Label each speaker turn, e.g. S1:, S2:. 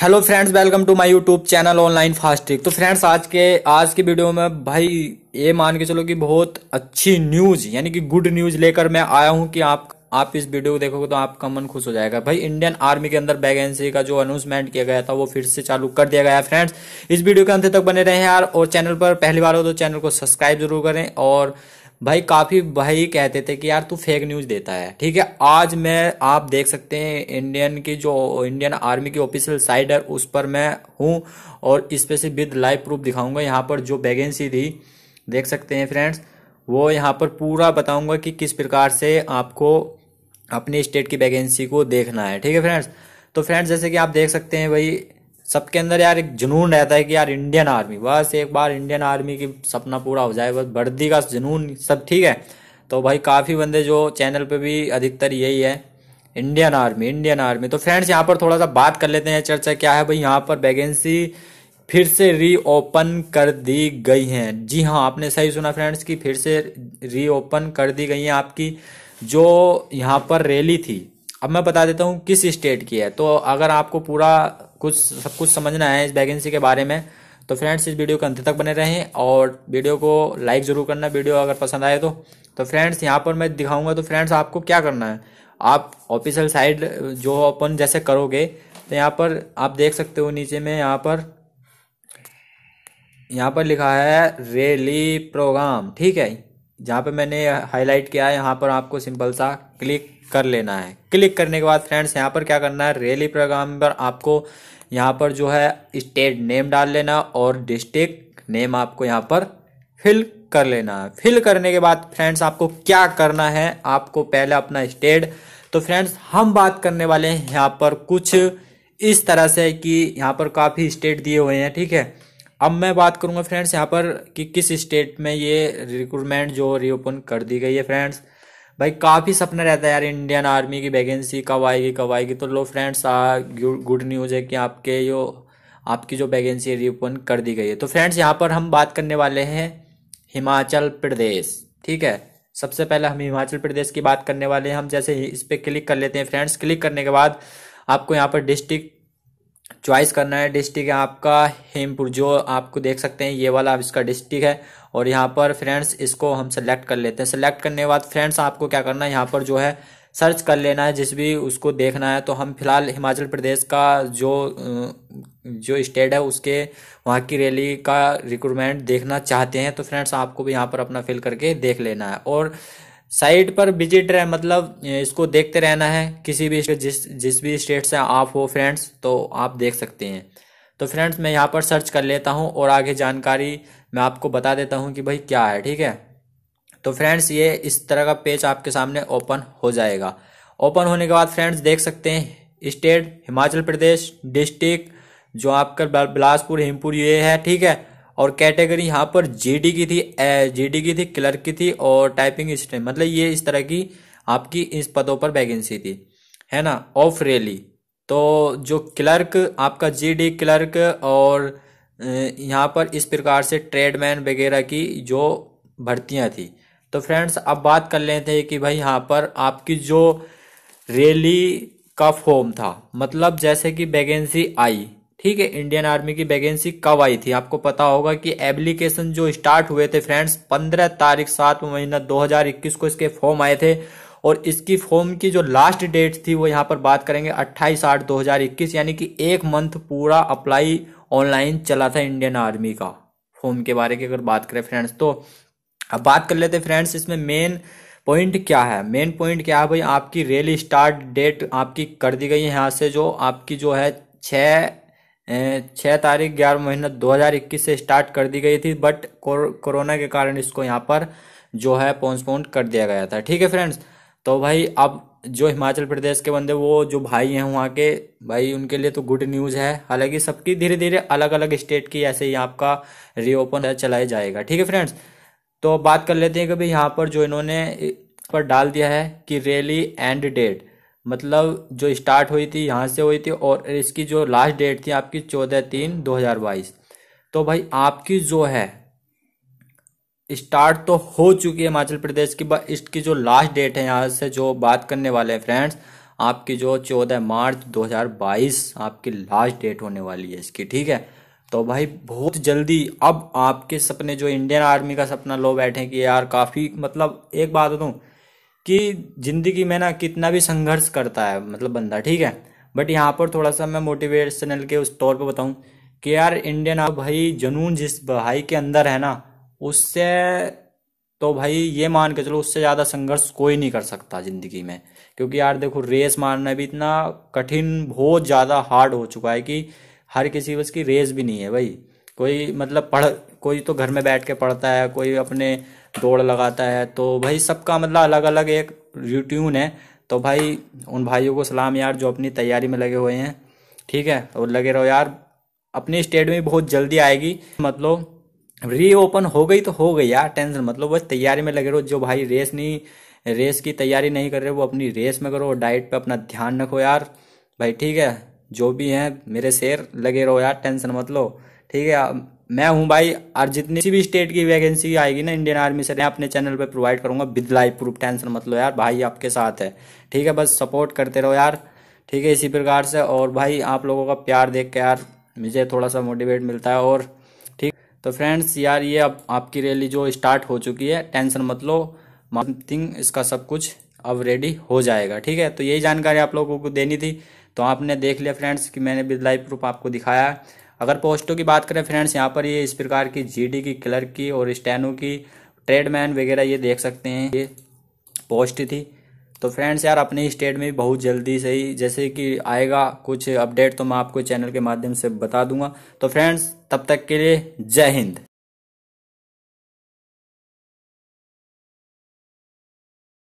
S1: hello friends welcome to my YouTube channel online fast तो friends आज के आज की वीडियो में भाई ये मान के चलो कि बहुत अच्छी न्यूज़ यानी कि गुड न्यूज़ लेकर मैं आया हूं कि आप आप इस वीडियो को देखोगे तो आपका मन खुश हो जाएगा भाई इंडियन आर्मी के अंदर वैकेंसी का जो अनाउंसमेंट किया गया था वो फिर से चालू कर दिया गया है फ्रेंड्स इस वीडियो के अंत तक बने रहे यार और चैनल पर पहली बार हो तो चैनल को सब्सक्राइब जरूर करें और भाई काफ़ी भाई कहते थे कि यार तू फेक न्यूज़ देता है ठीक है आज मैं आप देख सकते हैं इंडियन की जो इंडियन आर्मी की ऑफिशियल साइट है उस पर मैं हूँ और इस पे से विद लाइव प्रूफ दिखाऊंगा यहाँ पर जो वैकेंसी थी देख सकते हैं फ्रेंड्स वो यहाँ पर पूरा बताऊंगा कि किस प्रकार से आपको अपने स्टेट की वैकेंसी को देखना है ठीक है फ्रेंड्स तो फ्रेंड्स जैसे कि आप देख सकते हैं भाई सबके अंदर यार एक जुनून रहता है कि यार इंडियन आर्मी बस एक बार इंडियन आर्मी की सपना पूरा हो जाए बस वर्दी का जुनून सब ठीक है तो भाई काफ़ी बंदे जो चैनल पे भी अधिकतर यही है इंडियन आर्मी इंडियन आर्मी तो फ्रेंड्स यहाँ पर थोड़ा सा बात कर लेते हैं चर्चा क्या है भाई यहाँ पर वैकेंसी फिर से रीओपन कर दी गई हैं जी हाँ आपने सही सुना फ्रेंड्स कि फिर से रीओपन कर दी गई हैं आपकी जो यहाँ पर रैली थी अब मैं बता देता हूँ किस स्टेट की है तो अगर आपको पूरा कुछ सब कुछ समझना है इस वैकेंसी के बारे में तो फ्रेंड्स इस वीडियो के अंत तक बने रहें और वीडियो को लाइक ज़रूर करना वीडियो अगर पसंद आए तो तो फ्रेंड्स यहाँ पर मैं दिखाऊंगा तो फ्रेंड्स आपको क्या करना है आप ऑफिशियल साइड जो अपन जैसे करोगे तो यहाँ पर आप देख सकते हो नीचे में यहाँ पर यहाँ पर लिखा है रेली प्रोग्राम ठीक है जहाँ पर मैंने हाईलाइट किया है यहाँ पर आपको सिंपल सा क्लिक कर लेना है क्लिक करने के बाद फ्रेंड्स यहाँ पर क्या करना है रैली प्रोग्राम पर आपको यहाँ पर जो है स्टेट नेम डाल लेना और डिस्ट्रिक्ट नेम आपको यहाँ पर फिल कर लेना है फिल करने के बाद फ्रेंड्स आपको क्या करना है आपको पहले अपना स्टेट तो फ्रेंड्स हम बात करने वाले हैं यहाँ पर कुछ इस तरह से कि यहाँ पर काफ़ी स्टेट दिए हुए हैं ठीक है अब मैं बात करूँगा फ्रेंड्स यहाँ पर कि किस स्टेट में ये रिक्रूटमेंट जो रीओपन कर दी गई है फ्रेंड्स भाई काफ़ी सपना रहता है यार इंडियन आर्मी की वैकेंसी कब आएगी कब आएगी तो लो फ्रेंड्स गुड न्यूज़ है कि आपके जो आपकी जो वैकेंसी है रिओपन कर दी गई है तो फ्रेंड्स यहाँ पर हम बात करने वाले हैं हिमाचल प्रदेश ठीक है सबसे पहले हम हिमाचल प्रदेश की बात करने वाले हैं हम जैसे इस पर क्लिक कर लेते हैं फ्रेंड्स क्लिक करने के बाद आपको यहाँ पर डिस्ट्रिक्ट चॉइस करना है डिस्ट्रिक्ट आपका हेमपुर जो आपको देख सकते हैं ये वाला इसका डिस्ट्रिक्ट है और यहाँ पर फ्रेंड्स इसको हम सेलेक्ट कर लेते हैं सेलेक्ट करने के बाद फ्रेंड्स आपको क्या करना है यहाँ पर जो है सर्च कर लेना है जिस भी उसको देखना है तो हम फिलहाल हिमाचल प्रदेश का जो जो स्टेट है उसके वहाँ की रैली का रिक्रूटमेंट देखना चाहते हैं तो फ्रेंड्स आपको भी यहाँ पर अपना फिल करके देख लेना है और साइट पर विजिट रहे मतलब इसको देखते रहना है किसी भी जिस जिस भी स्टेट से आप हो फ्रेंड्स तो आप देख सकते हैं तो फ्रेंड्स मैं यहाँ पर सर्च कर लेता हूँ और आगे जानकारी मैं आपको बता देता हूँ कि भाई क्या है ठीक है तो फ्रेंड्स ये इस तरह का पेज आपके सामने ओपन हो जाएगा ओपन होने के बाद फ्रेंड्स देख सकते हैं स्टेट हिमाचल प्रदेश डिस्ट्रिक्ट जो आपका बिलासपुर हिमपुर ये है ठीक है और कैटेगरी यहाँ पर जी की थी जी की थी क्लर्क की थी और टाइपिंग स्टेट मतलब ये इस तरह की आपकी इस पदों पर वैकेंसी थी है ना ऑफ रेली तो जो क्लर्क आपका जीडी क्लर्क और यहाँ पर इस प्रकार से ट्रेडमैन वगैरह की जो भर्तियाँ थी तो फ्रेंड्स अब बात कर लेते हैं कि भाई यहाँ पर आपकी जो रैली का फॉर्म था मतलब जैसे कि वैकेंसी आई ठीक है इंडियन आर्मी की वैकेंसी कब आई थी आपको पता होगा कि एप्लीकेशन जो स्टार्ट हुए थे फ्रेंड्स पंद्रह तारीख सात महीना 2021 को इसके फॉर्म आए थे और इसकी फॉर्म की जो लास्ट डेट थी वो यहाँ पर बात करेंगे अट्ठाईस आठ दो हजार इक्कीस यानी कि एक मंथ पूरा अप्लाई ऑनलाइन चला था इंडियन आर्मी का फॉर्म के बारे की अगर बात करें फ्रेंड्स तो अब बात कर लेते फ्रेंड्स इसमें मेन पॉइंट क्या है मेन पॉइंट क्या है भाई आपकी रेल स्टार्ट डेट आपकी कर दी गई है यहाँ से जो आपकी जो है छ छः तारीख ग्यारह महीना 2021 से स्टार्ट कर दी गई थी बट कोरोना के कारण इसको यहाँ पर जो है पोस्टपोन कर दिया गया था ठीक है फ्रेंड्स तो भाई अब जो हिमाचल प्रदेश के बंदे वो जो भाई हैं वहाँ के भाई उनके लिए तो गुड न्यूज़ है हालांकि सबकी धीरे धीरे अलग अलग स्टेट की ऐसे ही आपका रीओपन चलाया जाएगा ठीक है फ्रेंड्स तो बात कर लेते हैं कि भाई यहाँ पर जो इन्होंने पर डाल दिया है कि रैली एंड डेट मतलब जो स्टार्ट हुई थी यहाँ से हुई थी और इसकी जो लास्ट डेट थी आपकी चौदह तीन दो हज़ार बाईस तो भाई आपकी जो है स्टार्ट तो हो चुकी है हिमाचल प्रदेश की बट इसकी जो लास्ट डेट है यहाँ से जो बात करने वाले हैं फ्रेंड्स आपकी जो चौदह मार्च 2022 आपकी लास्ट डेट होने वाली है इसकी ठीक है तो भाई बहुत जल्दी अब आपके सपने जो इंडियन आर्मी का सपना लो बैठे कि यार काफ़ी मतलब एक बात बताऊँ कि ज़िंदगी में ना कितना भी संघर्ष करता है मतलब बंदा ठीक है बट यहाँ पर थोड़ा सा मैं मोटिवेशनल के उस तौर पर बताऊँ कि यार इंडियन आप भाई जुनून जिस भाई के अंदर है ना उससे तो भाई ये मान के चलो उससे ज़्यादा संघर्ष कोई नहीं कर सकता ज़िंदगी में क्योंकि यार देखो रेस मारना भी इतना कठिन बहुत ज़्यादा हार्ड हो चुका है कि हर किसी बस की रेस भी नहीं है भाई कोई मतलब पढ़ कोई तो घर में बैठ के पढ़ता है कोई अपने दौड़ लगाता है तो भाई सबका मतलब अलग अलग एक रूटीन है तो भाई उन भाइयों को सलाम यार जो अपनी तैयारी में लगे हुए हैं ठीक है और लगे रहो यार अपनी स्टेट में बहुत जल्दी आएगी मतलब रीओपन हो गई तो हो गई यार टेंशन मतलब बस तैयारी में लगे रहो जो भाई रेस नहीं रेस की तैयारी नहीं कर रहे वो अपनी रेस में करो डाइट पे अपना ध्यान रखो यार भाई ठीक है जो भी है मेरे शेर लगे रहो यार टेंशन मत लो ठीक है मैं हूं भाई और जितनी भी स्टेट की वैकेंसी आएगी ना इंडियन आर्मी से मैं अपने चैनल पे प्रोवाइड करूंगा विद लाइव प्रूफ टेंशन मत लो यार भाई आपके साथ है ठीक है बस सपोर्ट करते रहो यार ठीक है इसी प्रकार से और भाई आप लोगों का प्यार देख के यार मुझे थोड़ा सा मोटिवेट मिलता है और तो फ्रेंड्स यार ये अब आपकी रैली जो स्टार्ट हो चुकी है टेंशन मत लो समथिंग इसका सब कुछ अब रेडी हो जाएगा ठीक है तो यही जानकारी आप लोगों को देनी थी तो आपने देख लिया फ्रेंड्स कि मैंने भी लाइव प्रूफ आपको दिखाया है अगर पोस्टों की बात करें फ्रेंड्स यहाँ पर ये इस प्रकार की जीडी की क्लर्क की और स्टैनो की ट्रेडमैन वगैरह ये देख सकते हैं ये पोस्ट थी तो फ्रेंड्स यार अपने स्टेट में बहुत जल्दी से ही जैसे कि आएगा कुछ अपडेट तो मैं आपको चैनल के माध्यम से बता दूंगा तो फ्रेंड्स तब तक के लिए जय हिंद